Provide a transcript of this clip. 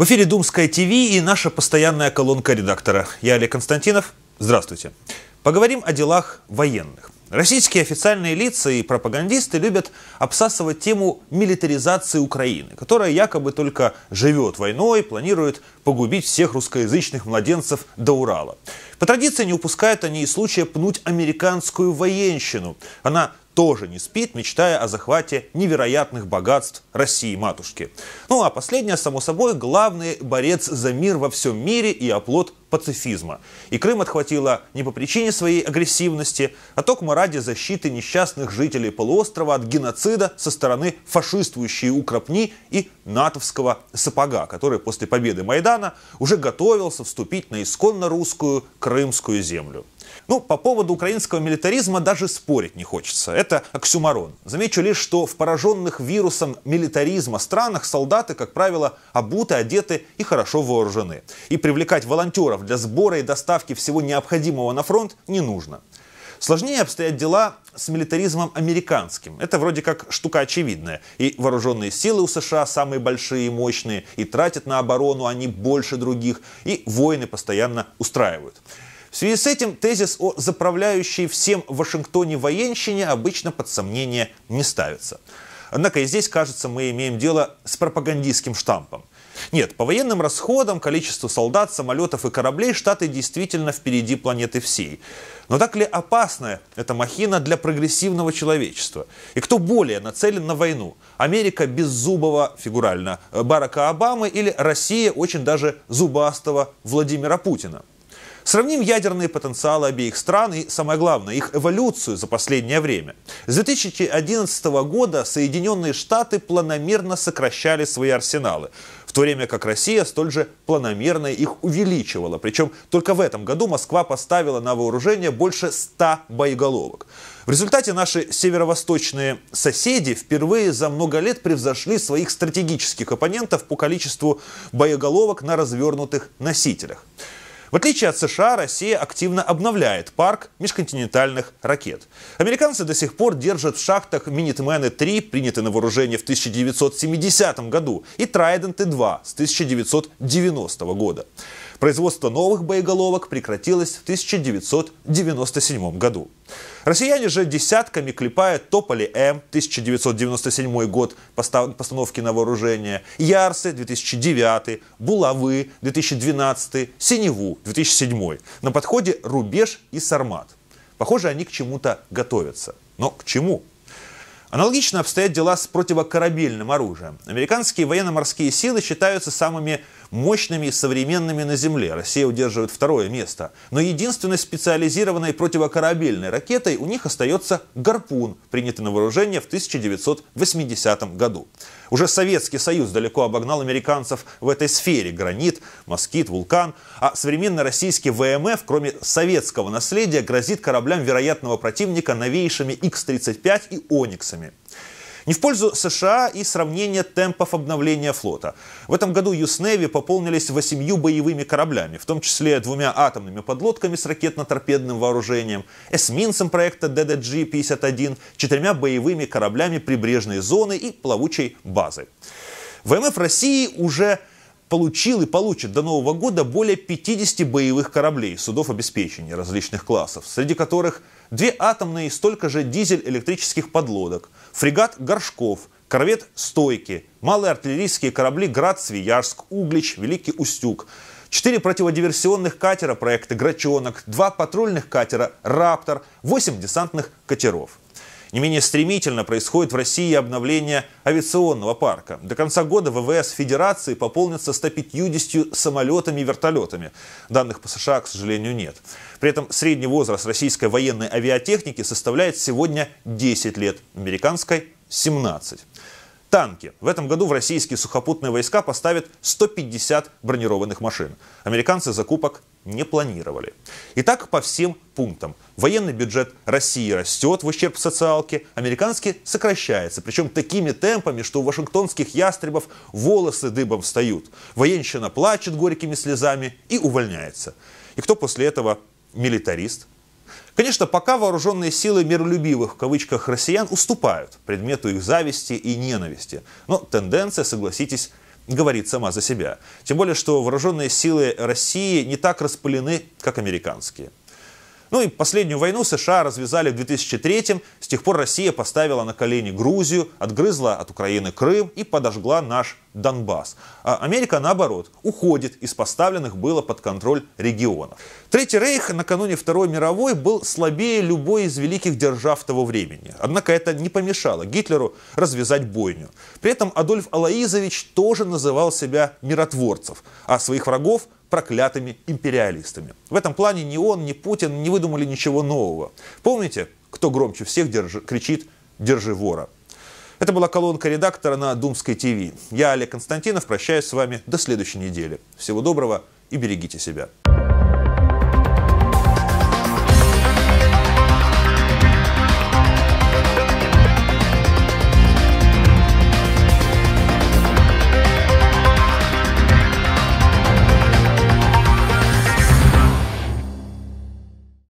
В эфире Думская ТВ и наша постоянная колонка редактора. Я Олег Константинов. Здравствуйте. Поговорим о делах военных. Российские официальные лица и пропагандисты любят обсасывать тему милитаризации Украины, которая якобы только живет войной, планирует погубить всех русскоязычных младенцев до Урала. По традиции не упускают они и случая пнуть американскую военщину. Она тоже не спит, мечтая о захвате невероятных богатств России-матушки. Ну а последняя, само собой, главный борец за мир во всем мире и оплот пацифизма. И Крым отхватила не по причине своей агрессивности, а только ради защиты несчастных жителей полуострова от геноцида со стороны фашистующей Укропни и натовского сапога, который после победы Майдана уже готовился вступить на исконно русскую крымскую землю. Ну, по поводу украинского милитаризма даже спорить не хочется. Это оксюмарон. Замечу лишь, что в пораженных вирусом милитаризма странах солдаты, как правило, обуты, одеты и хорошо вооружены. И привлекать волонтеров для сбора и доставки всего необходимого на фронт не нужно. Сложнее обстоят дела с милитаризмом американским. Это вроде как штука очевидная. И вооруженные силы у США самые большие и мощные, и тратят на оборону они больше других, и войны постоянно устраивают. В связи с этим тезис о заправляющей всем в Вашингтоне военщине обычно под сомнение не ставится. Однако и здесь, кажется, мы имеем дело с пропагандистским штампом. Нет, по военным расходам, количеству солдат, самолетов и кораблей Штаты действительно впереди планеты всей. Но так ли опасная эта махина для прогрессивного человечества? И кто более нацелен на войну? Америка беззубого, фигурально, э, Барака Обамы или Россия очень даже зубастого Владимира Путина? Сравним ядерные потенциалы обеих стран и, самое главное, их эволюцию за последнее время. С 2011 года Соединенные Штаты планомерно сокращали свои арсеналы, в то время как Россия столь же планомерно их увеличивала. Причем только в этом году Москва поставила на вооружение больше 100 боеголовок. В результате наши северо-восточные соседи впервые за много лет превзошли своих стратегических оппонентов по количеству боеголовок на развернутых носителях. В отличие от США, Россия активно обновляет парк межконтинентальных ракет. Американцы до сих пор держат в шахтах «Минитмены-3», принятые на вооружение в 1970 году, и «Трайденты-2» с 1990 года. Производство новых боеголовок прекратилось в 1997 году. Россияне же десятками клепают Тополи М 1997 год постановки на вооружение, Ярсы 2009, Булавы 2012, Синеву 2007. На подходе Рубеж и Сармат. Похоже, они к чему-то готовятся. Но к чему? Аналогично обстоят дела с противокорабельным оружием. Американские военно-морские силы считаются самыми мощными и современными на Земле. Россия удерживает второе место. Но единственной специализированной противокорабельной ракетой у них остается «Гарпун», принятый на вооружение в 1980 году. Уже Советский Союз далеко обогнал американцев в этой сфере. Гранит, москит, вулкан. А современный российский ВМФ, кроме советского наследия, грозит кораблям вероятного противника новейшими Х-35 и «Ониксами». Не в пользу США и сравнение темпов обновления флота. В этом году Юсневи пополнились восемью боевыми кораблями, в том числе двумя атомными подлодками с ракетно-торпедным вооружением, эсминцем проекта DDG-51, четырьмя боевыми кораблями прибрежной зоны и плавучей базы. ВМФ России уже получил и получит до Нового года более 50 боевых кораблей судов обеспечения различных классов, среди которых две атомные и столько же дизель-электрических подлодок, фрегат «Горшков», корвет «Стойки», малые артиллерийские корабли «Град», «Свияжск», «Углич», «Великий Устюг», четыре противодиверсионных катера проекта «Грачонок», два патрульных катера «Раптор», восемь десантных катеров. Не менее стремительно происходит в России обновление авиационного парка. До конца года ВВС Федерации пополнится 150 самолетами и вертолетами. Данных по США, к сожалению, нет. При этом средний возраст российской военной авиатехники составляет сегодня 10 лет, американской – 17. Танки. В этом году в российские сухопутные войска поставят 150 бронированных машин. Американцы закупок не планировали. Итак, по всем пунктам. Военный бюджет России растет в ущерб социалке, американский сокращается, причем такими темпами, что у вашингтонских ястребов волосы дыбом встают. Военщина плачет горькими слезами и увольняется. И кто после этого милитарист? Конечно, пока вооруженные силы миролюбивых в кавычках россиян уступают предмету их зависти и ненависти, но тенденция, согласитесь, говорит сама за себя. Тем более, что вооруженные силы России не так распылены, как американские. Ну и последнюю войну США развязали в 2003 С тех пор Россия поставила на колени Грузию, отгрызла от Украины Крым и подожгла наш Донбасс. А Америка, наоборот, уходит из поставленных было под контроль регионов. Третий рейх накануне Второй мировой был слабее любой из великих держав того времени. Однако это не помешало Гитлеру развязать бойню. При этом Адольф Алаизович тоже называл себя миротворцев, а своих врагов – проклятыми империалистами. В этом плане ни он, ни Путин не выдумали ничего нового. Помните, кто громче всех держи, кричит «Держи вора»? Это была колонка редактора на Думской ТВ. Я, Олег Константинов, прощаюсь с вами до следующей недели. Всего доброго и берегите себя.